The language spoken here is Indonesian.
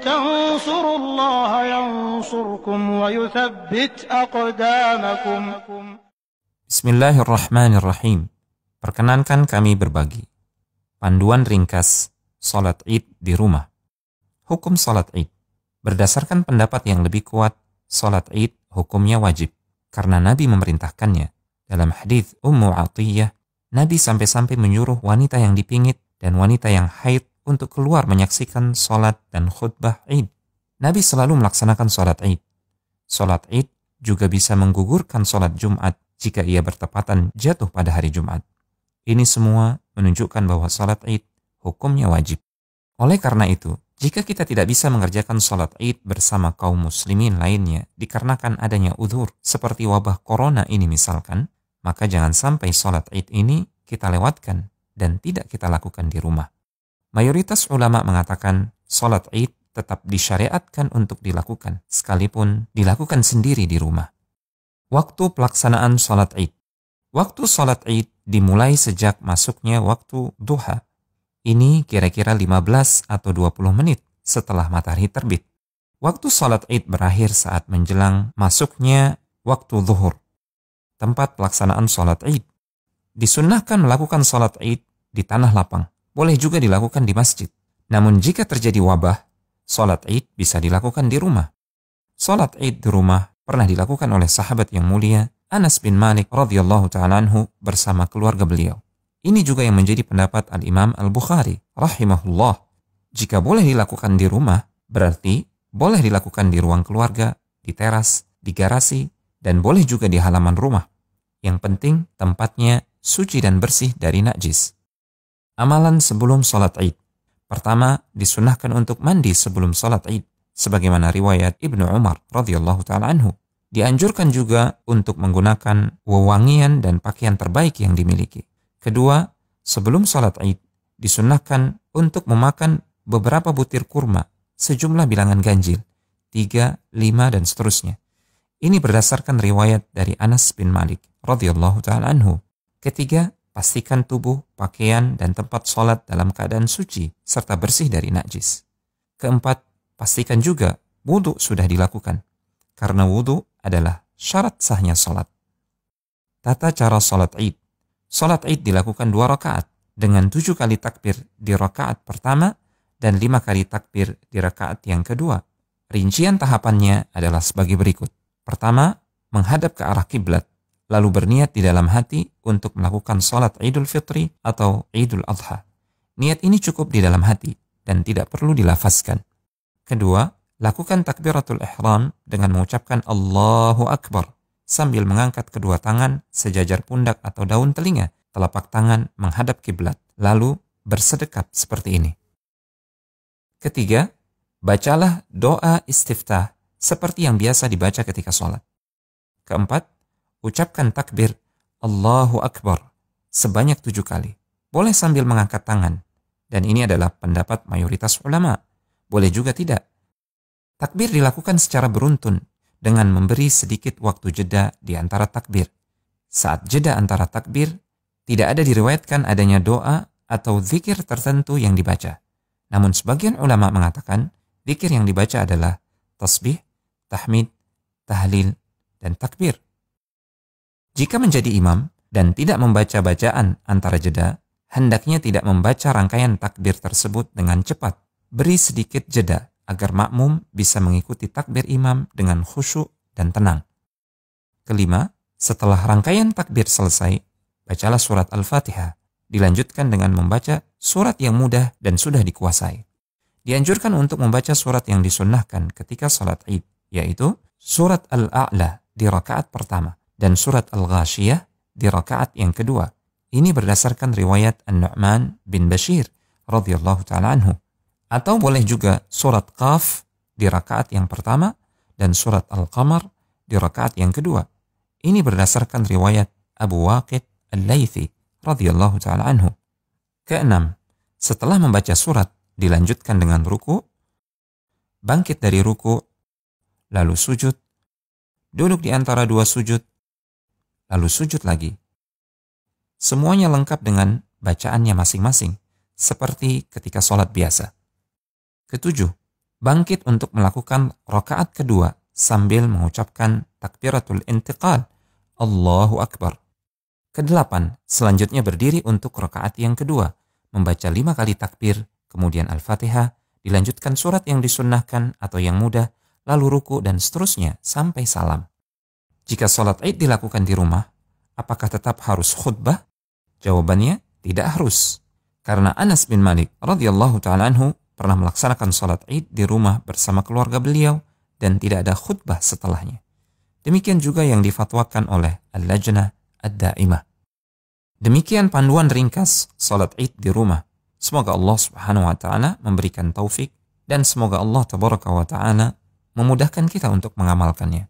تنصروا الله ينصركم ويثبت أقدامكم Bismillahirrahmanirrahim. Perkenankan kami berbagi. Panduan ringkas salat Id di rumah. Hukum salat Id. Berdasarkan pendapat yang lebih kuat, salat Id hukumnya wajib karena Nabi memerintahkannya. Dalam hadis Ummu Atiyah, Nabi sampai-sampai menyuruh wanita yang dipingit dan wanita yang haid untuk keluar menyaksikan sholat dan khutbah Id. Nabi selalu melaksanakan sholat Id. Sholat Id juga bisa menggugurkan sholat Jumat jika ia bertepatan jatuh pada hari Jumat. Ini semua menunjukkan bahwa sholat Id hukumnya wajib. Oleh karena itu, jika kita tidak bisa mengerjakan sholat Id bersama kaum muslimin lainnya dikarenakan adanya udhur seperti wabah corona ini misalkan, maka jangan sampai sholat Id ini kita lewatkan dan tidak kita lakukan di rumah. Mayoritas ulama mengatakan salat Id tetap disyariatkan untuk dilakukan sekalipun dilakukan sendiri di rumah. Waktu pelaksanaan salat Id. Waktu salat Id dimulai sejak masuknya waktu duha. Ini kira-kira 15 atau 20 menit setelah matahari terbit. Waktu salat Id berakhir saat menjelang masuknya waktu zuhur. Tempat pelaksanaan salat Id. Disunnahkan melakukan salat Id di tanah lapang boleh juga dilakukan di masjid. Namun jika terjadi wabah, sholat id bisa dilakukan di rumah. Sholat id di rumah pernah dilakukan oleh sahabat yang mulia Anas bin Malik radhiyallahu taala bersama keluarga beliau. Ini juga yang menjadi pendapat Al-Imam Al-Bukhari rahimahullah. Jika boleh dilakukan di rumah, berarti boleh dilakukan di ruang keluarga, di teras, di garasi, dan boleh juga di halaman rumah. Yang penting tempatnya suci dan bersih dari najis. Amalan sebelum sholat id. Pertama, disunahkan untuk mandi sebelum sholat id, sebagaimana riwayat Ibnu Umar radhiyallahu taala anhu. Dianjurkan juga untuk menggunakan wewangian dan pakaian terbaik yang dimiliki. Kedua, sebelum sholat id, disunahkan untuk memakan beberapa butir kurma, sejumlah bilangan ganjil, tiga lima dan seterusnya. Ini berdasarkan riwayat dari Anas bin Malik radhiyallahu taala anhu. Ketiga, pastikan tubuh, pakaian, dan tempat sholat dalam keadaan suci serta bersih dari najis. Keempat, pastikan juga wudhu sudah dilakukan, karena wudhu adalah syarat sahnya sholat. Tata cara sholat id. Sholat id dilakukan dua rakaat dengan tujuh kali takbir di rakaat pertama dan lima kali takbir di rakaat yang kedua. Rincian tahapannya adalah sebagai berikut. Pertama, menghadap ke arah kiblat lalu berniat di dalam hati untuk melakukan sholat Idul Fitri atau Idul Adha. Niat ini cukup di dalam hati dan tidak perlu dilafazkan. Kedua, lakukan takbiratul ihram dengan mengucapkan Allahu Akbar sambil mengangkat kedua tangan sejajar pundak atau daun telinga, telapak tangan menghadap kiblat, lalu bersedekap seperti ini. Ketiga, bacalah doa istiftah seperti yang biasa dibaca ketika sholat. Keempat, ucapkan takbir Allahu Akbar sebanyak tujuh kali. Boleh sambil mengangkat tangan. Dan ini adalah pendapat mayoritas ulama. Boleh juga tidak. Takbir dilakukan secara beruntun dengan memberi sedikit waktu jeda di antara takbir. Saat jeda antara takbir, tidak ada diriwayatkan adanya doa atau zikir tertentu yang dibaca. Namun sebagian ulama mengatakan, zikir yang dibaca adalah tasbih, tahmid, tahlil, dan takbir. Jika menjadi imam dan tidak membaca bacaan antara jeda, hendaknya tidak membaca rangkaian takbir tersebut dengan cepat. Beri sedikit jeda agar makmum bisa mengikuti takbir imam dengan khusyuk dan tenang. Kelima, setelah rangkaian takbir selesai, bacalah surat Al-Fatihah. Dilanjutkan dengan membaca surat yang mudah dan sudah dikuasai. Dianjurkan untuk membaca surat yang disunnahkan ketika salat Id, yaitu surat Al-A'la di rakaat pertama dan surat Al-Ghashiyah di rakaat yang kedua. Ini berdasarkan riwayat An-Nu'man bin Bashir radhiyallahu taala anhu. Atau boleh juga surat Qaf di rakaat yang pertama dan surat Al-Qamar di rakaat yang kedua. Ini berdasarkan riwayat Abu Waqid Al-Laythi radhiyallahu taala anhu. Keenam, setelah membaca surat dilanjutkan dengan ruku, bangkit dari ruku, lalu sujud, duduk di antara dua sujud lalu sujud lagi. Semuanya lengkap dengan bacaannya masing-masing, seperti ketika sholat biasa. Ketujuh, bangkit untuk melakukan rokaat kedua sambil mengucapkan takbiratul intiqal, Allahu Akbar. Kedelapan, selanjutnya berdiri untuk rokaat yang kedua, membaca lima kali takbir, kemudian Al-Fatihah, dilanjutkan surat yang disunnahkan atau yang mudah, lalu ruku dan seterusnya sampai salam. Jika sholat id dilakukan di rumah, apakah tetap harus khutbah? Jawabannya tidak harus. Karena Anas bin Malik radhiyallahu taala anhu pernah melaksanakan sholat id di rumah bersama keluarga beliau dan tidak ada khutbah setelahnya. Demikian juga yang difatwakan oleh Al-Lajnah Ad-Daimah. Demikian panduan ringkas solat Id di rumah. Semoga Allah Subhanahu wa taala memberikan taufik dan semoga Allah Tabaraka wa taala memudahkan kita untuk mengamalkannya.